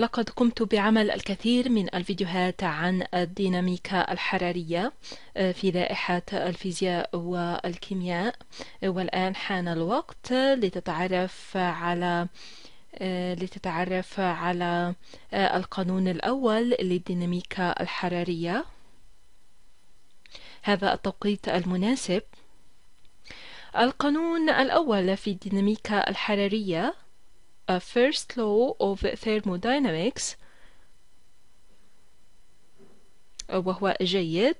لقد قمت بعمل الكثير من الفيديوهات عن الديناميكا الحرارية آه، في لائحة الفيزياء والكيمياء آه، والآن حان الوقت لتتعرف على آه، لتتعرف على القانون الأول للديناميكا الحرارية هذا التوقيت المناسب القانون الأول في الديناميكا الحرارية a first law of thermodynamics وهو جيد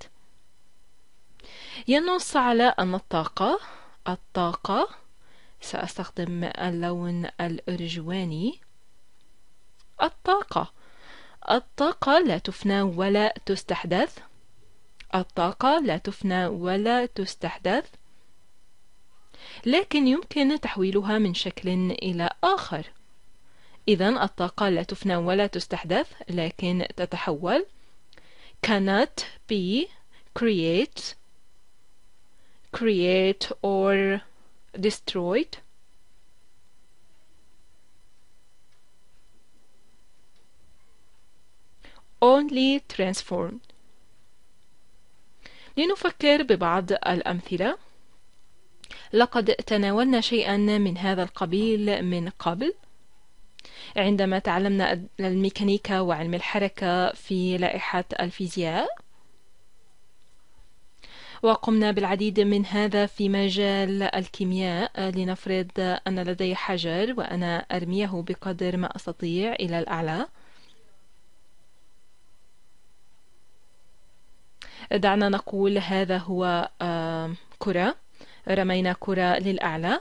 ينص على أن الطاقة الطاقة سأستخدم اللون الأرجواني الطاقة الطاقة لا تفنى ولا تستحدث الطاقة لا تفنى ولا تستحدث لكن يمكن تحويلها من شكل إلى آخر إذا الطاقة لا تفنى ولا تستحدث لكن تتحول cannot be create create or destroyed only transformed لنفكر ببعض الأمثلة لقد تناولنا شيئا من هذا القبيل من قبل عندما تعلمنا الميكانيكا وعلم الحركة في لائحة الفيزياء وقمنا بالعديد من هذا في مجال الكيمياء لنفرض أن لدي حجر وأنا أرميه بقدر ما أستطيع إلى الأعلى دعنا نقول هذا هو آه، كرة رمينا كرة للأعلى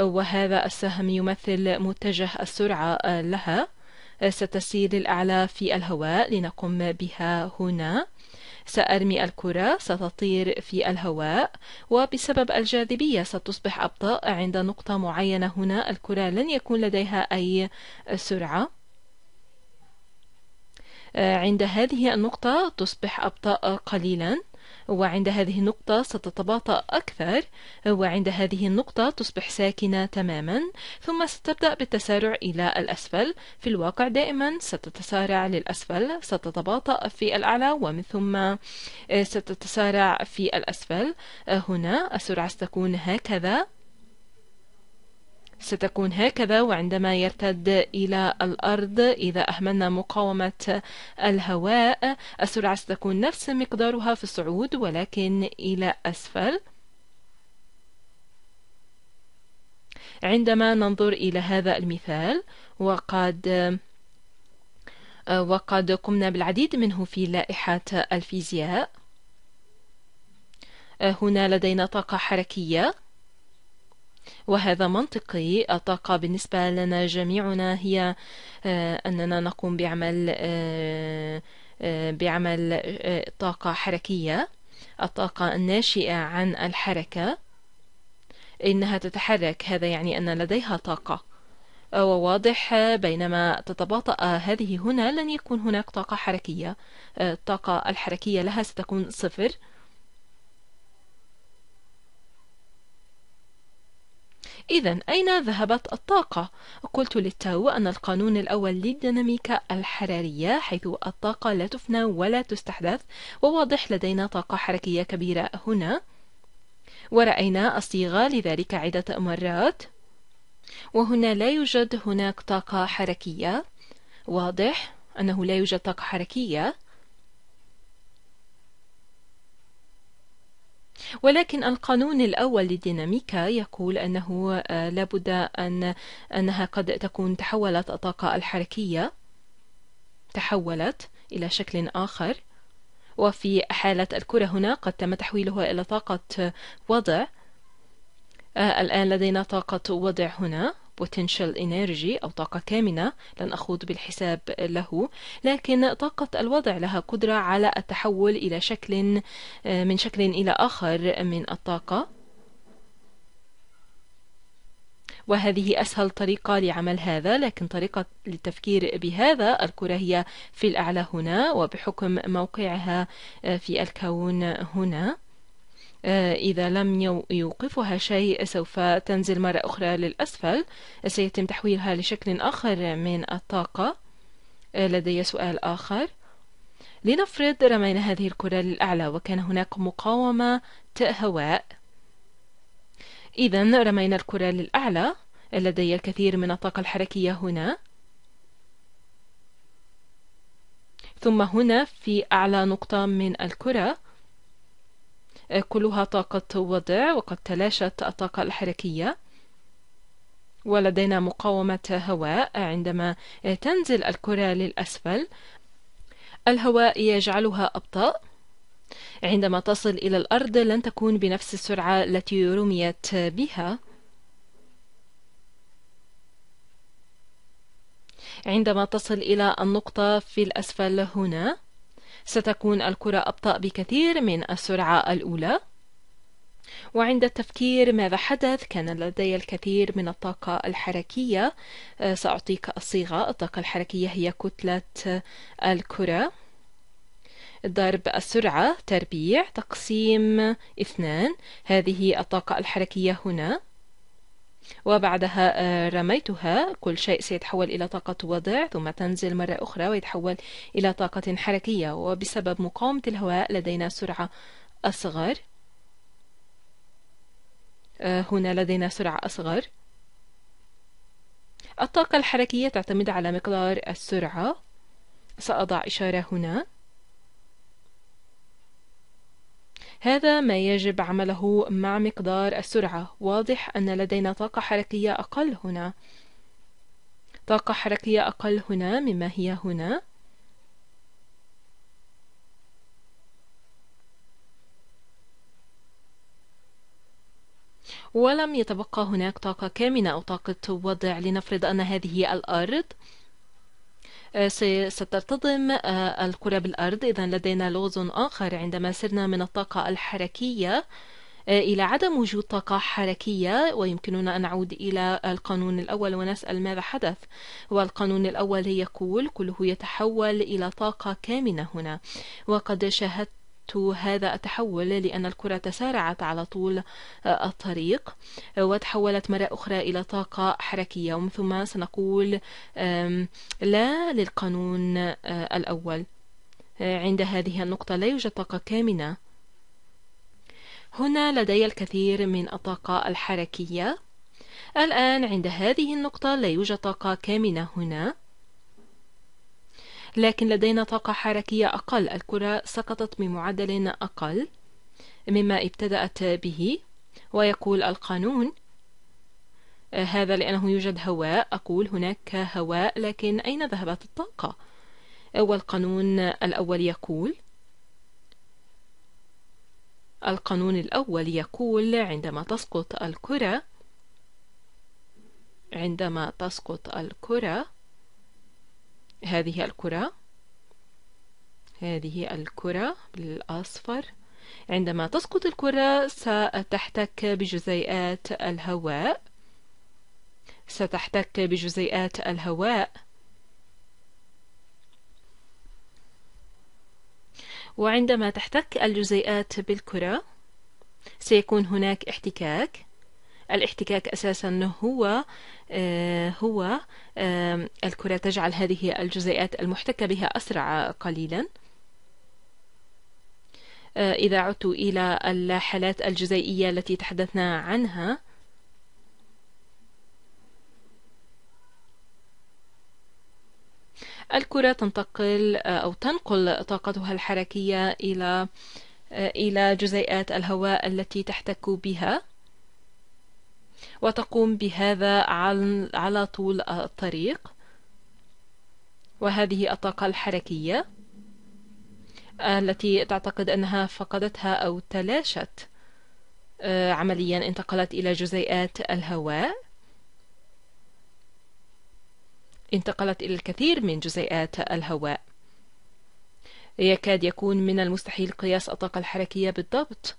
وهذا السهم يمثل متجه السرعة آه، لها آه، ستسير للأعلى في الهواء لنقم بها هنا سأرمي الكرة ستطير في الهواء وبسبب الجاذبية ستصبح أبطأ عند نقطة معينة هنا الكرة لن يكون لديها أي سرعة آه، عند هذه النقطة تصبح أبطأ قليلاً وعند هذه النقطة ستتباطأ أكثر وعند هذه النقطة تصبح ساكنة تماما ثم ستبدأ بالتسارع إلى الأسفل في الواقع دائما ستتسارع للأسفل ستتباطأ في الأعلى ومن ثم آه، ستتسارع في الأسفل آه، هنا السرعة ستكون هكذا ستكون هكذا وعندما يرتد إلى الأرض إذا أهملنا مقاومة الهواء السرعة ستكون نفس مقدارها في الصعود ولكن إلى أسفل عندما ننظر إلى هذا المثال وقد وقد قمنا بالعديد منه في لائحة الفيزياء هنا لدينا طاقة حركية وهذا منطقي الطاقة بالنسبة لنا جميعنا هي آه، أننا نقوم بعمل آه، آه، بعمل طاقة حركية الطاقة الناشئة عن الحركة إنها تتحرك هذا يعني أن لديها طاقة وواضح بينما تتباطأ هذه هنا لن يكون هناك طاقة حركية الطاقة الحركية لها ستكون صفر إذا أين ذهبت الطاقة؟ قلت للتو أن القانون الأول للديناميكا الحرارية حيث الطاقة لا تفنى ولا تستحدث وواضح لدينا طاقة حركية كبيرة هنا ورأينا الصيغة لذلك عدة مرات وهنا لا يوجد هناك طاقة حركية واضح أنه لا يوجد طاقة حركية ولكن القانون الأول للديناميكا يقول أنه آه، لابد أن أنها قد تكون تحولت الطاقة الحركية تحولت إلى شكل آخر وفي حالة الكرة هنا قد تم تحويلها إلى طاقة وضع آه، الآن لدينا طاقة وضع هنا potential energy أو طاقة كامنة لن أخوض بالحساب له لكن طاقة الوضع لها قدرة على التحول إلى شكل آه، من شكل إلى آخر من الطاقة وهذه أسهل طريقة لعمل هذا لكن طريقة للتفكير بهذا الكرة هي في الأعلى هنا وبحكم موقعها آه، في الكون هنا آه، إذا لم يوقفها شيء سوف تنزل مرة أخرى للأسفل سيتم تحويلها لشكل آخر من الطاقة آه، لدي سؤال آخر لنفرض رمينا هذه الكرة للأعلى وكان هناك مقاومة هواء إذا رمينا الكرة للأعلى لدي الكثير من الطاقة الحركية هنا ثم هنا في أعلى نقطة من الكرة كلها طاقة وضع وقد تلاشت الطاقة الحركية ولدينا مقاومة هواء عندما تنزل الكرة للأسفل الهواء يجعلها أبطأ عندما تصل إلى الأرض لن تكون بنفس السرعة التي رميت بها عندما تصل إلى النقطة في الأسفل هنا ستكون الكرة أبطأ بكثير من السرعة الأولى وعند التفكير ماذا حدث كان لدي الكثير من الطاقة الحركية آه، سأعطيك الصيغة الطاقة الحركية هي كتلة الكرة ضرب السرعة تربيع تقسيم اثنان هذه الطاقة الحركية هنا وبعدها آه، رميتها كل شيء سيتحول إلى طاقة وضع ثم تنزل مرة أخرى ويتحول إلى طاقة حركية وبسبب مقاومة الهواء لدينا سرعة أصغر آه، هنا لدينا سرعة أصغر الطاقة الحركية تعتمد على مقدار السرعة سأضع إشارة هنا هذا ما يجب عمله مع مقدار السرعة واضح أن لدينا طاقة حركية أقل هنا طاقة حركية أقل هنا مما هي هنا ولم يتبقى هناك طاقة كامنة أو طاقة وضع لنفرض أن هذه الأرض آه، سترتضم آه، الكرة بالأرض إذا لدينا لغز آخر عندما سرنا من الطاقة الحركية آه، إلى عدم وجود طاقة حركية ويمكننا أن نعود إلى القانون الأول ونسأل ماذا حدث والقانون الأول يقول كله يتحول إلى طاقة كامنة هنا وقد شاهدت هذا التحول لأن الكرة تسارعت على طول آه، الطريق آه، وتحولت مرة أخرى إلى طاقة حركية ومن ثم سنقول لا للقانون آه، الأول عند هذه النقطة لا يوجد طاقة كامنة هنا لدي الكثير من الطاقة الحركية الآن عند هذه النقطة لا يوجد طاقة كامنة هنا لكن لدينا طاقة حركية أقل الكرة سقطت بمعدل أقل مما ابتدأت به ويقول القانون آه، هذا لأنه يوجد هواء أقول هناك هواء لكن أين ذهبت الطاقة؟ آه، والقانون الأول يقول القانون الأول يقول عندما تسقط الكرة عندما تسقط الكرة هذه الكرة هذه الكرة بالأصفر عندما تسقط الكرة ستحتك بجزيئات الهواء ستحتك بجزيئات الهواء وعندما تحتك الجزيئات بالكرة سيكون هناك احتكاك الاحتكاك أساسا هو آه، هو آه، الكرة تجعل هذه الجزيئات المحتكه بها أسرع قليلا آه، إذا عدت إلى الحالات الجزيئية التي تحدثنا عنها الكرة تنتقل أو تنقل طاقتها الحركية إلى إلى جزيئات الهواء التي تحتك بها وتقوم بهذا على طول الطريق وهذه الطاقة الحركية التي تعتقد أنها فقدتها أو تلاشت آه، عمليا انتقلت إلى جزيئات الهواء انتقلت إلى الكثير من جزيئات الهواء يكاد يكون من المستحيل قياس الطاقة الحركية بالضبط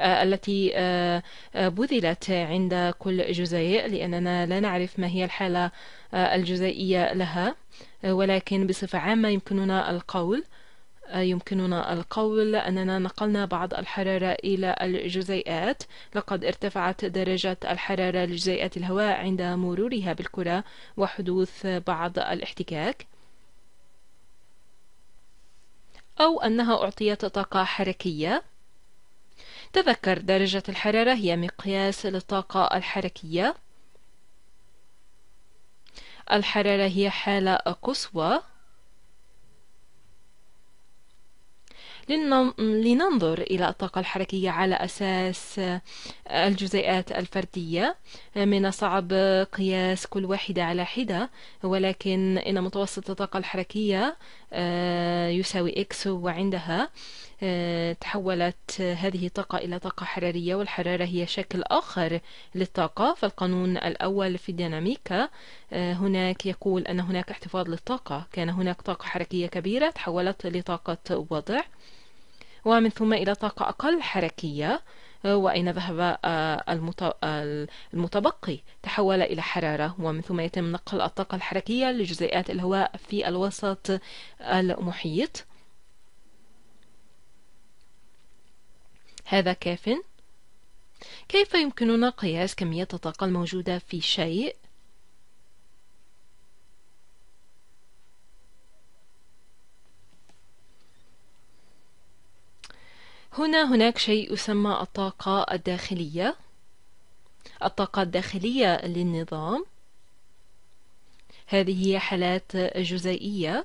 آه، التي آه، آه، بذلت عند كل جزيء لأننا لا نعرف ما هي الحالة الجزيئية لها ولكن بصفة عامة يمكننا القول يمكننا القول أننا نقلنا بعض الحرارة إلى الجزيئات لقد ارتفعت درجة الحرارة لجزيئات الهواء عند مرورها بالكرة وحدوث بعض الاحتكاك أو أنها أعطيت طاقة حركية تذكر درجة الحرارة هي مقياس للطاقة الحركية الحرارة هي حالة قصوى لننظر إلى الطاقة الحركية على أساس آه، الجزيئات الفردية آه، من الصعب قياس كل واحدة على حدة ولكن إن متوسط الطاقة الحركية آه، يساوي إكس وعندها تحولت هذه الطاقة إلى طاقة حرارية والحرارة هي شكل آخر للطاقة فالقانون الأول في الديناميكا آه، هناك يقول أن هناك احتفاظ للطاقة كان هناك طاقة حركية كبيرة تحولت لطاقة وضع ومن ثم إلى طاقة أقل حركية آه، وأين ذهب آه، المتبقي تحول إلى حرارة ومن ثم يتم نقل الطاقة الحركية لجزيئات الهواء في الوسط المحيط هذا كاف كيف يمكننا قياس كمية الطاقة الموجودة في شيء هنا هناك شيء يسمى الطاقة الداخلية الطاقة الداخلية للنظام هذه هي حالات جزيئية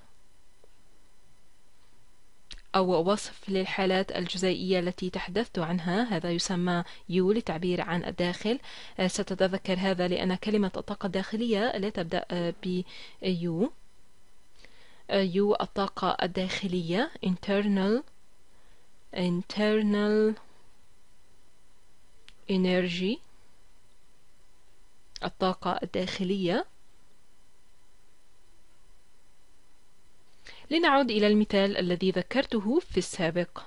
أو وصف للحالات الجزيئية التي تحدثت عنها هذا يسمى يو لتعبير عن الداخل أه، ستتذكر هذا لأن كلمة الطاقة الداخلية لا تبدأ أه، ب أه، يو يو الطاقة الداخلية internal internal energy الطاقة الداخلية لنعود إلى المثال الذي ذكرته في السابق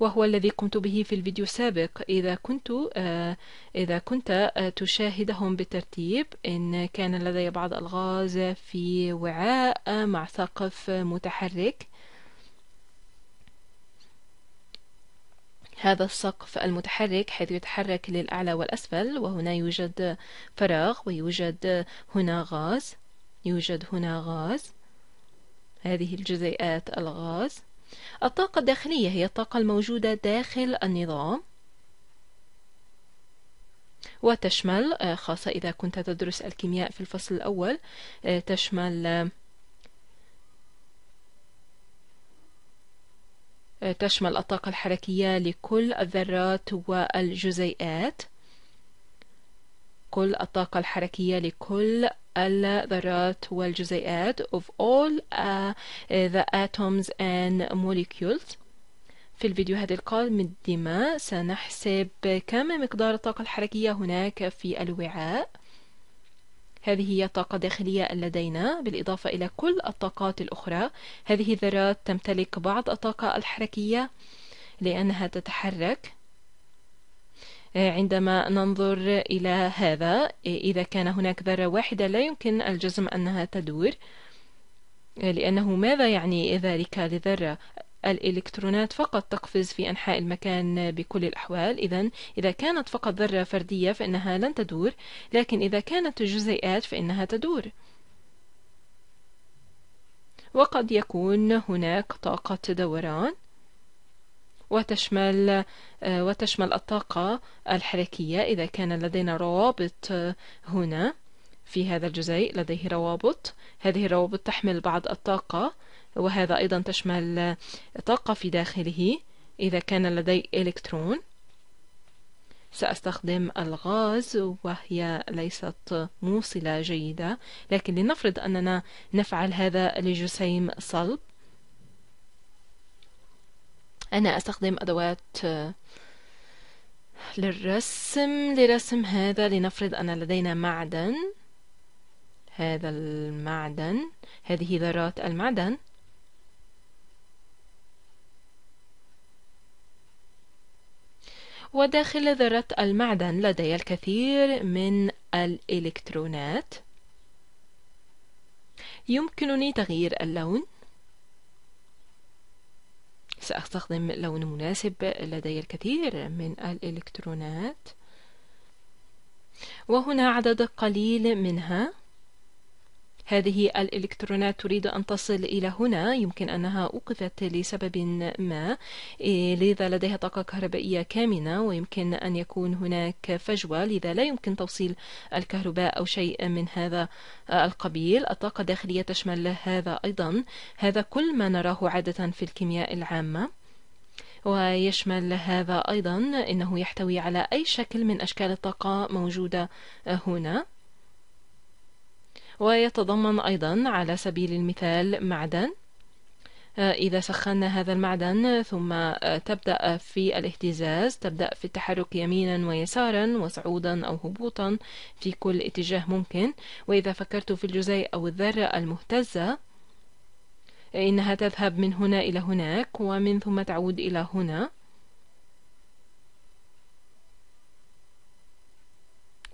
وهو الذي قمت به في الفيديو السابق إذا كنت آه، إذا كنت آه، تشاهدهم بالترتيب إن كان لدي بعض الغاز في وعاء مع سقف متحرك هذا السقف المتحرك حيث يتحرك للأعلى والأسفل وهنا يوجد فراغ ويوجد هنا غاز يوجد هنا غاز هذه الجزيئات الغاز الطاقة الداخلية هي الطاقة الموجودة داخل النظام وتشمل آه، خاصة إذا كنت تدرس الكيمياء في الفصل الأول آه، تشمل آه، تشمل الطاقة الحركية لكل الذرات والجزيئات كل الطاقة الحركية لكل الذرات والجزيئات of all uh, uh, the atoms and molecules في الفيديوهات القادمة سنحسب كم مقدار الطاقة الحركية هناك في الوعاء هذه هي طاقة داخلية لدينا بالإضافة إلى كل الطاقات الأخرى هذه الذرات تمتلك بعض الطاقة الحركية لأنها تتحرك آه، عندما ننظر إلى هذا آه، إذا كان هناك ذرة واحدة لا يمكن الجزم أنها تدور آه، لأنه ماذا يعني ذلك للذرة الإلكترونات فقط تقفز في أنحاء المكان بكل الأحوال إذا إذا كانت فقط ذرة فردية فإنها لن تدور لكن إذا كانت جزيئات فإنها تدور وقد يكون هناك طاقة دوران وتشمل آه، وتشمل الطاقة الحركية إذا كان لدينا روابط آه، هنا في هذا الجزيء لديه روابط هذه الروابط تحمل بعض الطاقة وهذا أيضا تشمل طاقة في داخله إذا كان لدي إلكترون سأستخدم الغاز وهي ليست موصلة جيدة لكن لنفرض أننا نفعل هذا لجسيم صلب أنا أستخدم أدوات للرسم لرسم هذا لنفرض أن لدينا معدن هذا المعدن هذه ذرات المعدن وداخل ذرة المعدن لدي الكثير من الإلكترونات يمكنني تغيير اللون سأستخدم لون مناسب لدي الكثير من الإلكترونات وهنا عدد قليل منها هذه الإلكترونات تريد أن تصل إلى هنا يمكن أنها أوقفت لسبب ما إيه، لذا لديها طاقة كهربائية كامنة ويمكن أن يكون هناك فجوة لذا لا يمكن توصيل الكهرباء أو شيء من هذا القبيل الطاقة الداخلية تشمل هذا أيضا هذا كل ما نراه عادة في الكيمياء العامة ويشمل هذا أيضا أنه يحتوي على أي شكل من أشكال الطاقة موجودة هنا ويتضمن أيضا على سبيل المثال معدن آه، إذا سخنا هذا المعدن ثم آه، تبدأ في الاهتزاز تبدأ في التحرك يمينا ويسارا وصعودا أو هبوطا في كل اتجاه ممكن وإذا فكرت في الجزيء أو الذرة المهتزة إنها تذهب من هنا إلى هناك ومن ثم تعود إلى هنا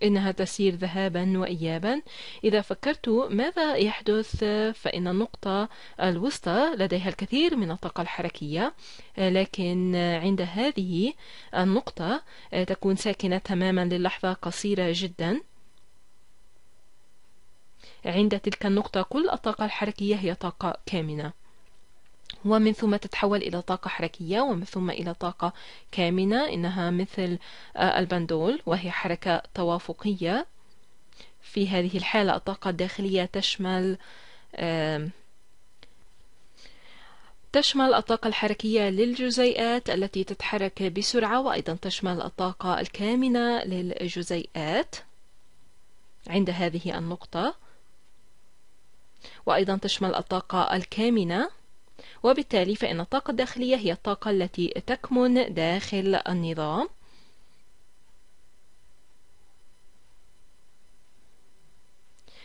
إنها تسير ذهابا وإيابا إذا فكرت ماذا يحدث فإن النقطة الوسطى لديها الكثير من الطاقة الحركية لكن عند هذه النقطة تكون ساكنة تماما للحظة قصيرة جدا عند تلك النقطة كل الطاقة الحركية هي طاقة كامنة ومن ثم تتحول إلى طاقة حركية ومن ثم إلى طاقة كامنة إنها مثل آه، البندول وهي حركة توافقية في هذه الحالة الطاقة الداخلية تشمل تشمل الطاقة الحركية للجزيئات التي تتحرك بسرعة وأيضا تشمل الطاقة الكامنة للجزيئات عند هذه النقطة وأيضا تشمل الطاقة الكامنة وبالتالي فإن الطاقة الداخلية هي الطاقة التي تكمن داخل النظام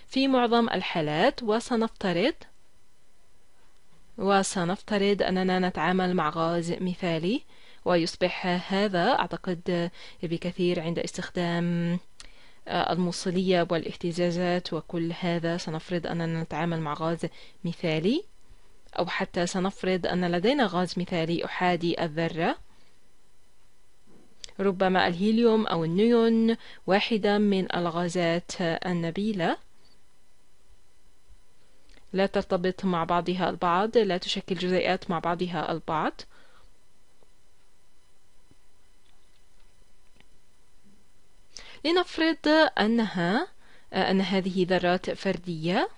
في معظم الحالات وسنفترض وسنفترض أننا نتعامل مع غاز مثالي ويصبح هذا أعتقد بكثير عند استخدام آه، الموصلية والاهتزازات وكل هذا سنفرض أننا نتعامل مع غاز مثالي أو حتى سنفرض أن لدينا غاز مثالي أحادي الذرة ربما الهيليوم أو النيون واحدة من الغازات النبيلة لا ترتبط مع بعضها البعض لا تشكل جزيئات مع بعضها البعض لنفرض أنها أن هذه ذرات فردية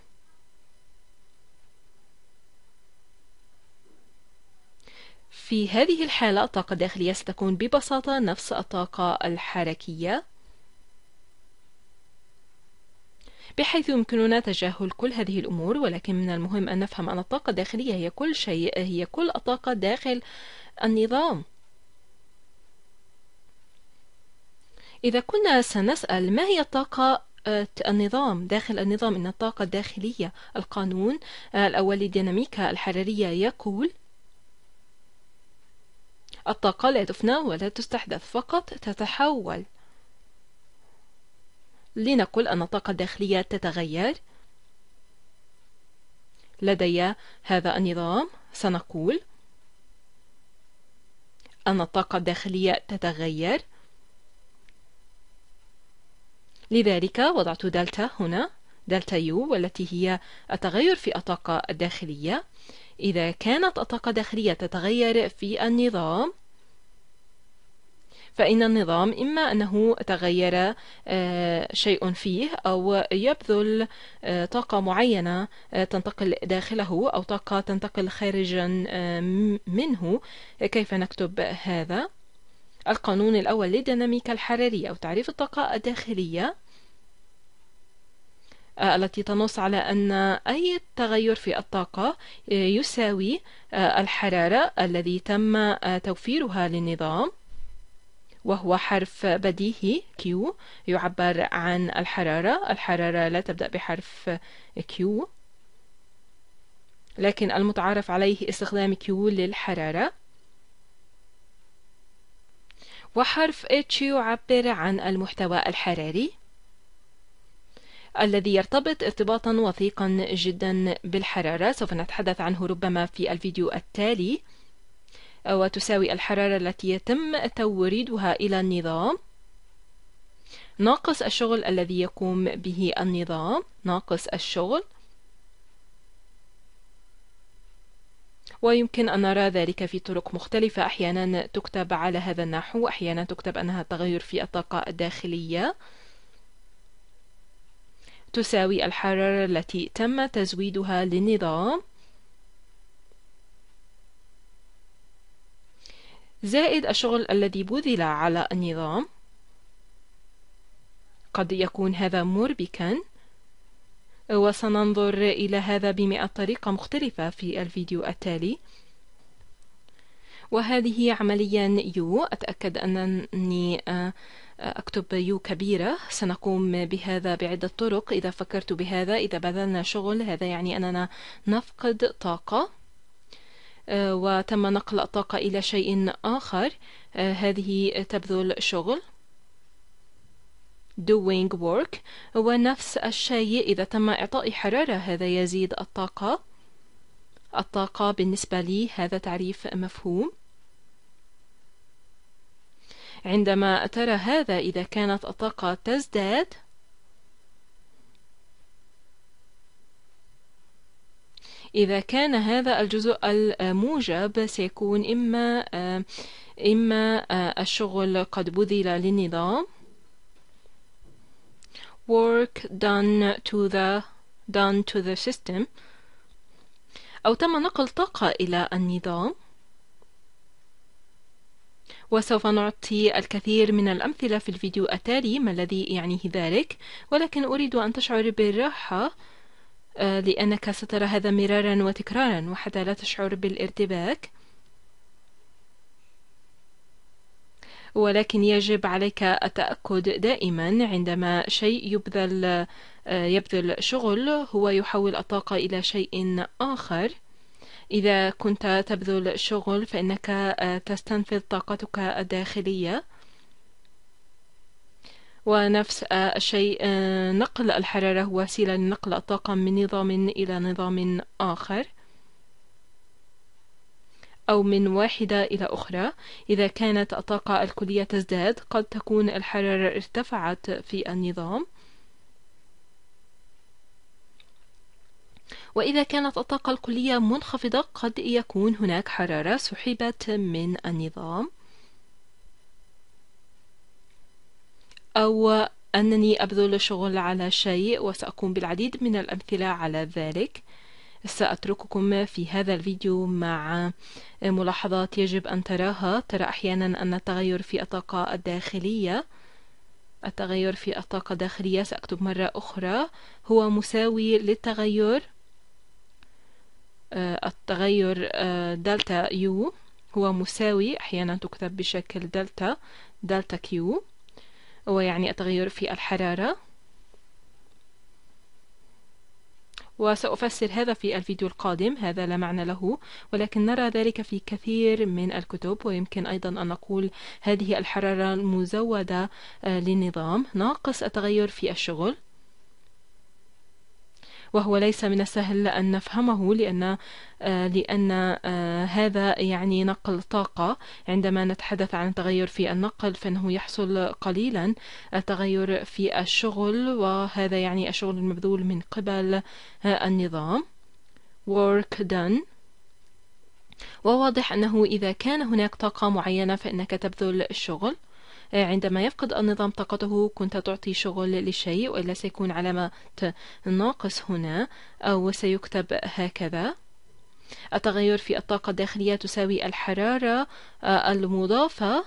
في هذه الحالة الطاقة الداخلية ستكون ببساطة نفس الطاقة الحركية بحيث يمكننا تجاهل كل هذه الأمور ولكن من المهم أن نفهم أن الطاقة الداخلية هي كل شيء هي كل الطاقة داخل النظام إذا كنا سنسأل ما هي الطاقة آه، النظام داخل النظام إن الطاقة الداخلية القانون آه، الأول للديناميكا الحرارية يقول الطاقة لا تفنى ولا تستحدث فقط تتحول لنقل أن الطاقة الداخلية تتغير لدي هذا النظام سنقول أن الطاقة الداخلية تتغير لذلك وضعت دلتا هنا دلتا يو والتي هي التغير في الطاقة الداخلية إذا كانت الطاقة الداخلية تتغير في النظام فإن النظام إما أنه تغير آه، شيء فيه أو يبذل آه، طاقة معينة آه، تنتقل داخله أو طاقة تنتقل خارجا منه كيف نكتب هذا؟ القانون الأول للديناميكا الحرارية أو تعريف الطاقة الداخلية آه، التي تنص على أن أي تغير في الطاقة آه، يساوي آه، الحرارة الذي تم توفيرها للنظام وهو حرف بديهي Q يعبر عن الحرارة الحرارة لا تبدأ بحرف Q لكن المتعارف عليه استخدام Q للحرارة وحرف H يعبر عن المحتوى الحراري الذي يرتبط ارتباطا وثيقا جدا بالحرارة سوف نتحدث عنه ربما في الفيديو التالي آه، وتساوي الحرارة التي يتم توريدها إلى النظام ناقص الشغل الذي يقوم به النظام ناقص الشغل ويمكن أن نرى ذلك في طرق مختلفة أحيانا تكتب على هذا النحو أحيانا تكتب أنها تغير في الطاقة الداخلية تساوي الحرارة التي تم تزويدها للنظام زائد الشغل الذي بذل على النظام قد يكون هذا مربكا وسننظر إلى هذا بمئة طريقة مختلفة في الفيديو التالي وهذه عمليا يو أتأكد أنني آه، أكتب يو كبيرة سنقوم بهذا بعدة طرق إذا فكرت بهذا إذا بذلنا شغل هذا يعني أننا نفقد طاقة آه، وتم نقل الطاقة إلى شيء آخر آه، هذه تبذل شغل doing work ونفس الشيء إذا تم إعطاء حرارة هذا يزيد الطاقة الطاقة بالنسبة لي هذا تعريف مفهوم عندما ترى هذا إذا كانت الطاقة تزداد إذا كان هذا الجزء الموجب سيكون إما إما الشغل قد بذل للنظام work done to the done to the system أو تم نقل طاقة إلى النظام وسوف نعطي الكثير من الأمثلة في الفيديو التالي ما الذي يعنيه ذلك ولكن أريد أن تشعر بالراحة آه، لأنك سترى هذا مرارا وتكرارا وحتى لا تشعر بالارتباك ولكن يجب عليك التأكد دائما عندما شيء يبذل آه، يبذل شغل هو يحول الطاقة إلى شيء آخر إذا كنت تبذل شغل فإنك آه، تستنفذ طاقتك الداخلية ونفس آه، الشيء آه، نقل الحرارة هو وسيلة لنقل الطاقة من نظام إلى نظام آخر أو من واحدة إلى أخرى إذا كانت الطاقة الكلية تزداد قد تكون الحرارة ارتفعت في النظام وإذا كانت الطاقة الكلية منخفضة قد يكون هناك حرارة سحبت من النظام أو أنني أبذل شغل على شيء وسأقوم بالعديد من الأمثلة على ذلك سأترككم في هذا الفيديو مع ملاحظات يجب أن تراها ترى أحيانا أن التغير في الطاقة الداخلية التغير في الطاقة الداخلية سأكتب مرة أخرى هو مساوي للتغير آه، التغير آه، دلتا يو هو مساوي أحيانا تكتب بشكل دلتا دلتا كيو يعني التغير في الحرارة وسأفسر هذا في الفيديو القادم هذا لا معنى له ولكن نرى ذلك في كثير من الكتب ويمكن أيضا أن نقول هذه الحرارة المزودة آه، للنظام ناقص التغير في الشغل وهو ليس من السهل أن نفهمه لأن آه، لأن آه، هذا يعني نقل طاقة عندما نتحدث عن التغير في النقل فإنه يحصل قليلا التغير في الشغل وهذا يعني الشغل المبذول من قبل آه، النظام work done وواضح أنه إذا كان هناك طاقة معينة فإنك تبذل الشغل عندما يفقد النظام طاقته كنت تعطي شغل للشيء وإلا سيكون علامة ناقص هنا أو سيكتب هكذا التغير في الطاقة الداخلية تساوي الحرارة آه، المضافة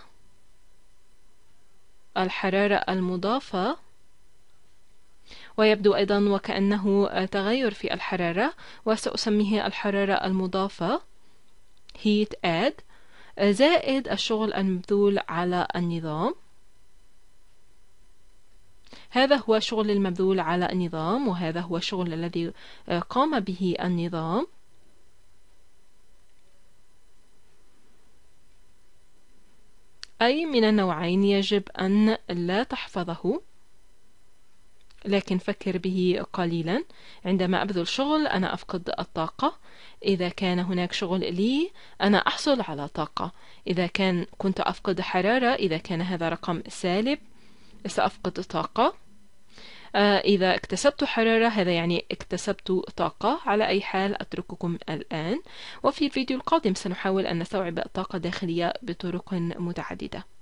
الحرارة المضافة ويبدو أيضا وكأنه تغير في الحرارة وسأسميه الحرارة المضافة heat add زائد الشغل المبذول على النظام هذا هو شغل المبذول على النظام وهذا هو الشغل الذي آه، قام به النظام أي من النوعين يجب أن لا تحفظه لكن فكر به قليلا عندما أبذل شغل أنا أفقد الطاقة إذا كان هناك شغل لي أنا أحصل على طاقة إذا كان كنت أفقد حرارة إذا كان هذا رقم سالب سأفقد طاقة آه، إذا اكتسبت حرارة هذا يعني اكتسبت طاقة على أي حال أترككم الآن وفي الفيديو القادم سنحاول أن نستوعب الطاقة الداخلية بطرق متعددة